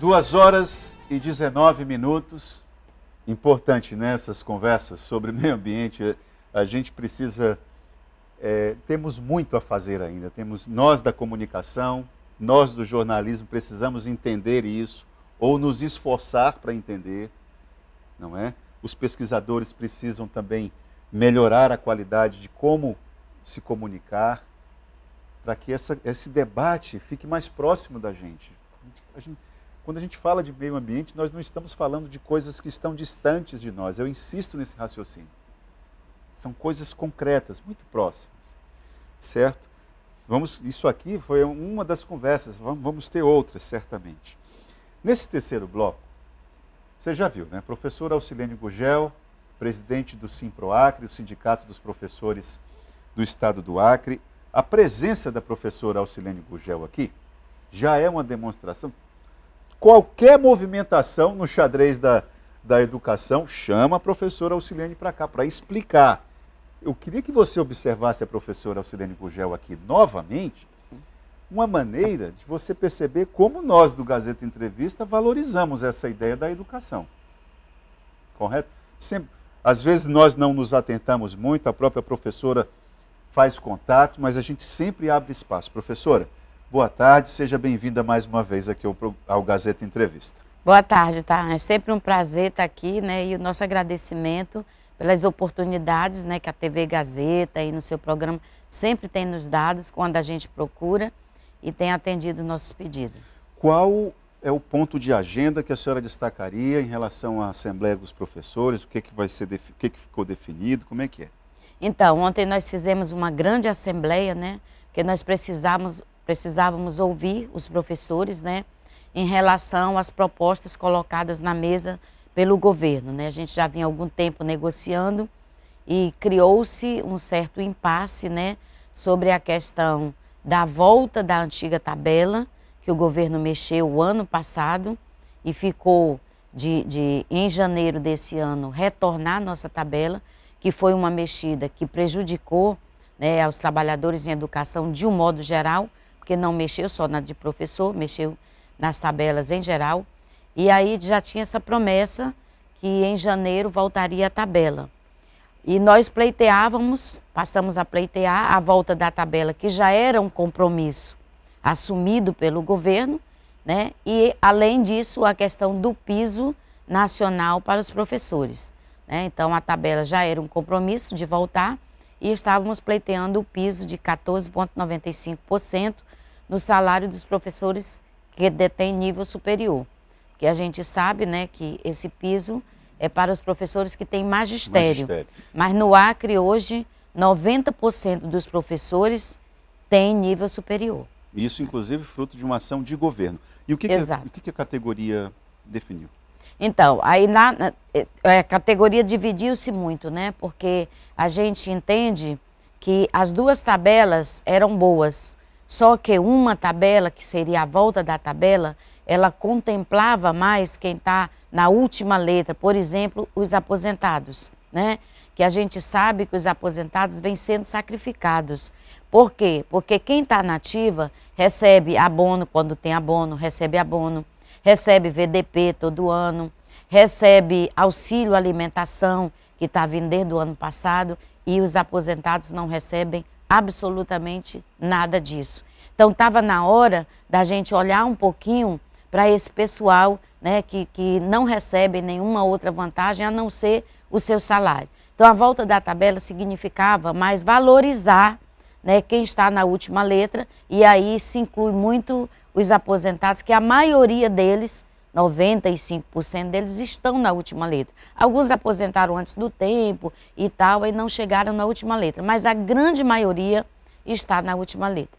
Duas horas e 19 minutos. Importante nessas né, conversas sobre meio ambiente, a gente precisa. É, temos muito a fazer ainda. Temos nós da comunicação, nós do jornalismo precisamos entender isso ou nos esforçar para entender, não é? Os pesquisadores precisam também melhorar a qualidade de como se comunicar para que essa, esse debate fique mais próximo da gente. A gente quando a gente fala de meio ambiente, nós não estamos falando de coisas que estão distantes de nós. Eu insisto nesse raciocínio. São coisas concretas, muito próximas. Certo? Vamos, isso aqui foi uma das conversas, vamos ter outras, certamente. Nesse terceiro bloco, você já viu, né? Professor Alcilene Gugel, presidente do SIMPROACRE, o Sindicato dos Professores do Estado do Acre. A presença da professora Alcilene Gugel aqui já é uma demonstração Qualquer movimentação no xadrez da, da educação, chama a professora Auxiliane para cá, para explicar. Eu queria que você observasse a professora Auxiliane Gugel aqui novamente, uma maneira de você perceber como nós do Gazeta Entrevista valorizamos essa ideia da educação. Correto? Sempre, às vezes nós não nos atentamos muito, a própria professora faz contato, mas a gente sempre abre espaço. Professora, Boa tarde, seja bem-vinda mais uma vez aqui ao, Gazeta Entrevista. Boa tarde, tá? É sempre um prazer estar tá aqui, né? E o nosso agradecimento pelas oportunidades, né, que a TV Gazeta e no seu programa sempre tem nos dados quando a gente procura e tem atendido nossos pedidos. Qual é o ponto de agenda que a senhora destacaria em relação à Assembleia dos Professores? O que, é que vai ser, o que, é que ficou definido? Como é que é? Então, ontem nós fizemos uma grande assembleia, né? Porque nós precisamos precisávamos ouvir os professores, né, em relação às propostas colocadas na mesa pelo governo, né? A gente já vinha algum tempo negociando e criou-se um certo impasse, né, sobre a questão da volta da antiga tabela que o governo mexeu o ano passado e ficou de, de em janeiro desse ano retornar nossa tabela, que foi uma mexida que prejudicou né, aos trabalhadores em educação de um modo geral, porque não mexeu só na de professor, mexeu nas tabelas em geral. E aí já tinha essa promessa que em janeiro voltaria a tabela. E nós pleiteávamos, passamos a pleitear a volta da tabela, que já era um compromisso assumido pelo governo, né? E além disso, a questão do piso nacional para os professores. Né? Então a tabela já era um compromisso de voltar e estávamos pleiteando o piso de 14,95% no salário dos professores que detêm nível superior. Que a gente sabe né, que esse piso é para os professores que têm magistério. magistério. Mas no Acre, hoje, 90% dos professores têm nível superior. Isso, inclusive, fruto de uma ação de governo. E o que, Exato. que, o que a categoria definiu? Então, aí na, é, é, a categoria dividiu-se muito, né? Porque a gente entende que as duas tabelas eram boas, só que uma tabela, que seria a volta da tabela, ela contemplava mais quem está na última letra, por exemplo, os aposentados, né? Que a gente sabe que os aposentados vêm sendo sacrificados. Por quê? Porque quem está nativa recebe abono quando tem abono, recebe abono, recebe VDP todo ano, recebe auxílio alimentação, que está vindo desde o ano passado, e os aposentados não recebem absolutamente nada disso. Então estava na hora da gente olhar um pouquinho para esse pessoal né, que, que não recebe nenhuma outra vantagem a não ser o seu salário. Então a volta da tabela significava mais valorizar né, quem está na última letra e aí se inclui muito os aposentados, que a maioria deles 95% deles estão na última letra. Alguns aposentaram antes do tempo e tal, e não chegaram na última letra, mas a grande maioria está na última letra.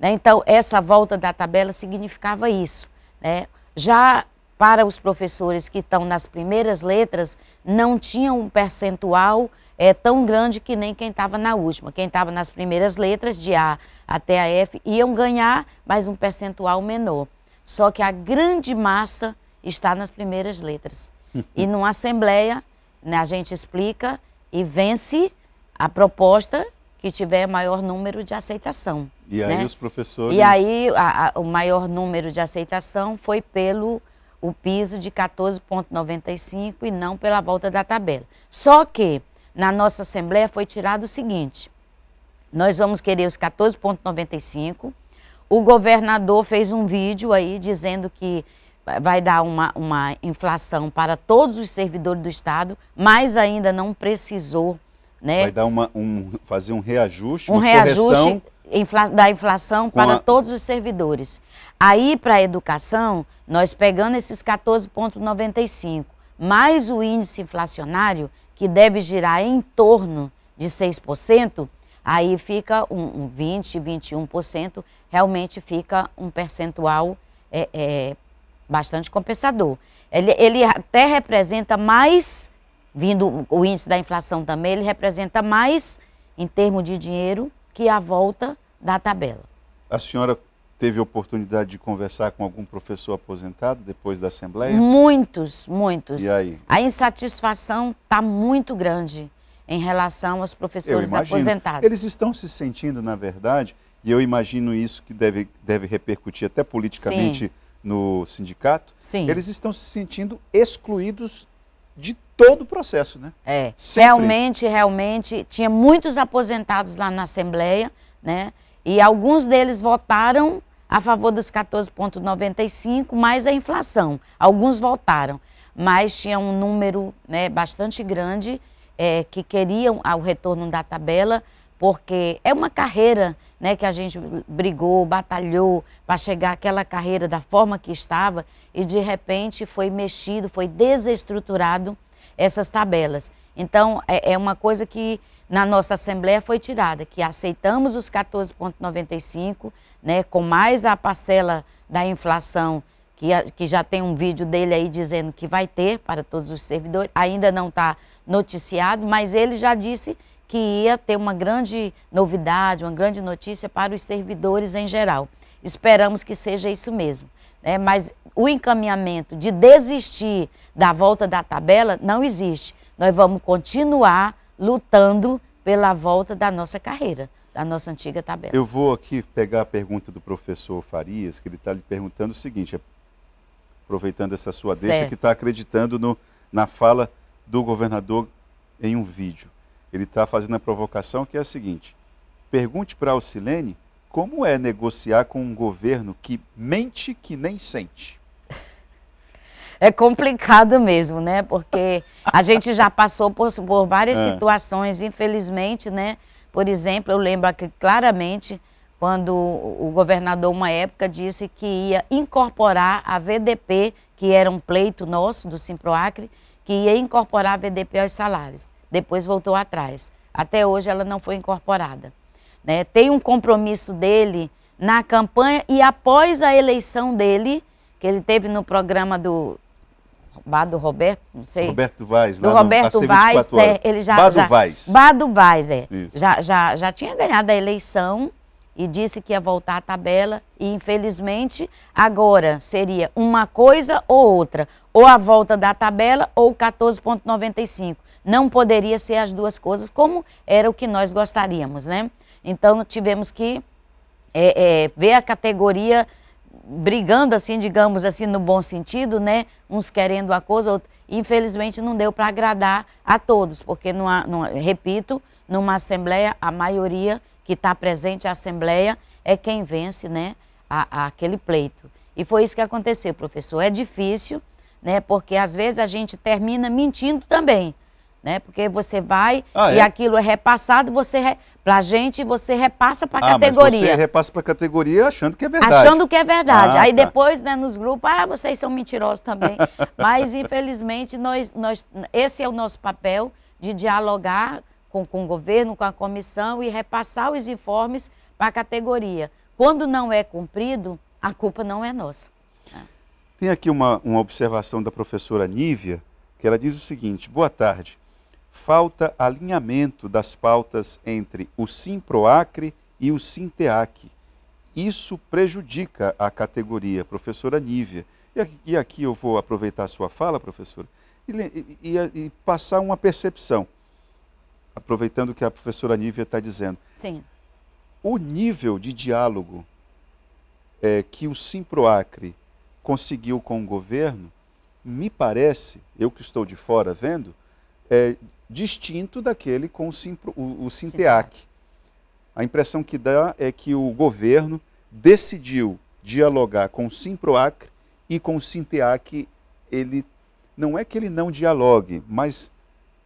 Né? Então, essa volta da tabela significava isso. Né? Já para os professores que estão nas primeiras letras, não tinham um percentual é, tão grande que nem quem estava na última. Quem estava nas primeiras letras, de A até a F, iam ganhar, mas um percentual menor. Só que a grande massa está nas primeiras letras. e numa assembleia, né, a gente explica e vence a proposta que tiver maior número de aceitação. E né? aí os professores... E aí a, a, o maior número de aceitação foi pelo o piso de 14,95 e não pela volta da tabela. Só que na nossa Assembleia foi tirado o seguinte, nós vamos querer os 14,95 o governador fez um vídeo aí dizendo que vai dar uma, uma inflação para todos os servidores do Estado, mas ainda não precisou. Né? Vai dar uma, um, fazer um reajuste, um uma reajuste infla, da inflação para a... todos os servidores. Aí, para a educação, nós pegando esses 14,95, mais o índice inflacionário, que deve girar em torno de 6%, Aí fica um, um 20%, 21%, realmente fica um percentual é, é, bastante compensador. Ele, ele até representa mais, vindo o índice da inflação também, ele representa mais em termos de dinheiro que a volta da tabela. A senhora teve oportunidade de conversar com algum professor aposentado depois da Assembleia? Muitos, muitos. E aí? A insatisfação está muito grande em relação aos professores aposentados. Eles estão se sentindo, na verdade, e eu imagino isso que deve, deve repercutir até politicamente Sim. no sindicato, Sim. eles estão se sentindo excluídos de todo o processo, né? É. Sempre. Realmente, realmente, tinha muitos aposentados lá na Assembleia, né? E alguns deles votaram a favor dos 14,95, mais a inflação. Alguns votaram, mas tinha um número né, bastante grande é, que queriam o retorno da tabela, porque é uma carreira né, que a gente brigou, batalhou para chegar àquela carreira da forma que estava e de repente foi mexido, foi desestruturado essas tabelas. Então é, é uma coisa que na nossa Assembleia foi tirada, que aceitamos os 14,95, né, com mais a parcela da inflação que, que já tem um vídeo dele aí dizendo que vai ter para todos os servidores. Ainda não está noticiado, mas ele já disse que ia ter uma grande novidade, uma grande notícia para os servidores em geral. Esperamos que seja isso mesmo. Né? Mas o encaminhamento de desistir da volta da tabela não existe. Nós vamos continuar lutando pela volta da nossa carreira, da nossa antiga tabela. Eu vou aqui pegar a pergunta do professor Farias, que ele está lhe perguntando o seguinte: é aproveitando essa sua deixa, certo. que está acreditando no, na fala do governador em um vídeo. Ele está fazendo a provocação que é a seguinte: pergunte para a Alcilene como é negociar com um governo que mente que nem sente. É complicado mesmo, né? Porque a gente já passou por, por várias é. situações, infelizmente, né? Por exemplo, eu lembro aqui claramente quando o governador, uma época, disse que ia incorporar a VDP, que era um pleito nosso, do Simproacre, que ia incorporar a VDP aos salários. Depois voltou atrás. Até hoje ela não foi incorporada. Né? Tem um compromisso dele na campanha e após a eleição dele, que ele teve no programa do Bado Roberto, não sei. Roberto Vaz, do lá Roberto no, Vaz, né? Ele já, Bado já, Vaz. Bado Vaz, é. Já, já, já tinha ganhado a eleição e disse que ia voltar à tabela e infelizmente agora seria uma coisa ou outra, ou a volta da tabela ou 14.95. Não poderia ser as duas coisas como era o que nós gostaríamos, né? Então tivemos que é, é, ver a categoria brigando assim, digamos assim, no bom sentido, né? Uns querendo a coisa, outros. infelizmente não deu para agradar a todos, porque, numa, numa, repito, numa assembleia a maioria que está presente à Assembleia é quem vence né, a, a aquele pleito. E foi isso que aconteceu, professor. É difícil, né, porque às vezes a gente termina mentindo também. Né, porque você vai ah, e é? aquilo é repassado, você re... para a gente você repassa para a ah, categoria. Mas você repassa para a categoria achando que é verdade. Achando que é verdade. Ah, Aí tá. depois, né, nos grupos, ah, vocês são mentirosos também. mas infelizmente nós, nós, esse é o nosso papel de dialogar com, com o governo, com a comissão e repassar os informes para a categoria. Quando não é cumprido, a culpa não é nossa. Né? Tem aqui uma, uma observação da professora Nívia, que ela diz o seguinte: boa tarde. Falta alinhamento das pautas entre o Sim Proacre e o Sim Teac. Isso prejudica a categoria, professora Nívia. E aqui, e aqui eu vou aproveitar a sua fala, professora, e, e, e passar uma percepção aproveitando o que a professora Nívia está dizendo. Sim. O nível de diálogo é, que o Simproacre conseguiu com o governo, me parece, eu que estou de fora vendo, é distinto daquele com o, Simpro, o, o Sinteac. A impressão que dá é que o governo decidiu dialogar com o Simproacre e com o Sinteac ele não é que ele não dialogue, mas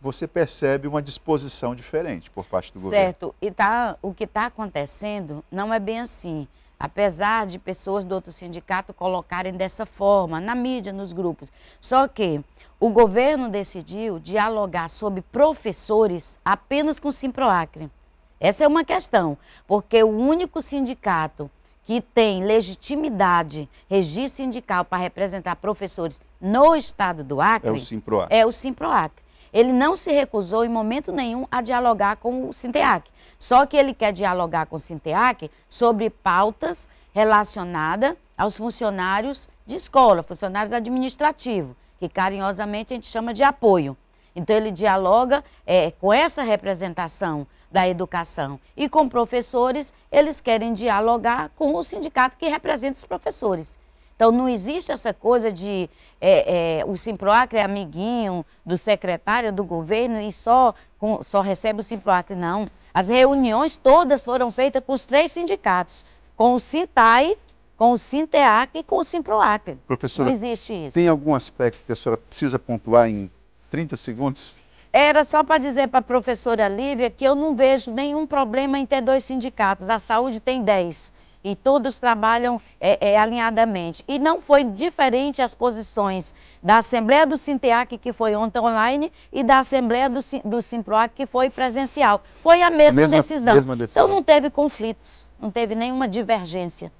você percebe uma disposição diferente por parte do certo. governo. Certo. E tá, o que está acontecendo não é bem assim. Apesar de pessoas do outro sindicato colocarem dessa forma, na mídia, nos grupos. Só que o governo decidiu dialogar sobre professores apenas com o Simproacre. Essa é uma questão, porque o único sindicato que tem legitimidade, registro sindical para representar professores no estado do é Acre é o Simproacre. É o Simproacre. Ele não se recusou em momento nenhum a dialogar com o Sinteac. Só que ele quer dialogar com o Sinteac sobre pautas relacionadas aos funcionários de escola, funcionários administrativos, que carinhosamente a gente chama de apoio. Então ele dialoga é, com essa representação da educação. E com professores, eles querem dialogar com o sindicato que representa os professores. Então não existe essa coisa de é, é, o Simproacre é amiguinho do secretário do governo e só, com, só recebe o Simproacre, não. As reuniões todas foram feitas com os três sindicatos, com o Sintai, com o Sinteac e com o Simproacre. Professora, não existe isso. Tem algum aspecto que a senhora precisa pontuar em 30 segundos? Era só para dizer para a professora Lívia que eu não vejo nenhum problema em ter dois sindicatos. A saúde tem 10 e todos trabalham é, é, alinhadamente. E não foi diferente as posições da Assembleia do Sinteac, que foi ontem online, e da Assembleia do, do Simproac, que foi presencial. Foi a mesma, a mesma, decisão. mesma decisão. Então não teve conflitos, não teve nenhuma divergência,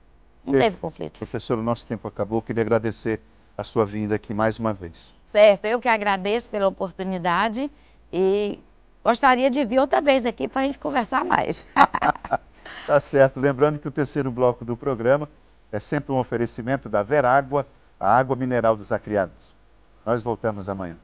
não e, teve conflitos Professor, o nosso tempo acabou, queria agradecer a sua vinda aqui mais uma vez. Certo, eu que agradeço pela oportunidade e gostaria de vir outra vez aqui para a gente conversar mais. Tá certo. Lembrando que o terceiro bloco do programa é sempre um oferecimento da Verágua, a água mineral dos acriados. Nós voltamos amanhã.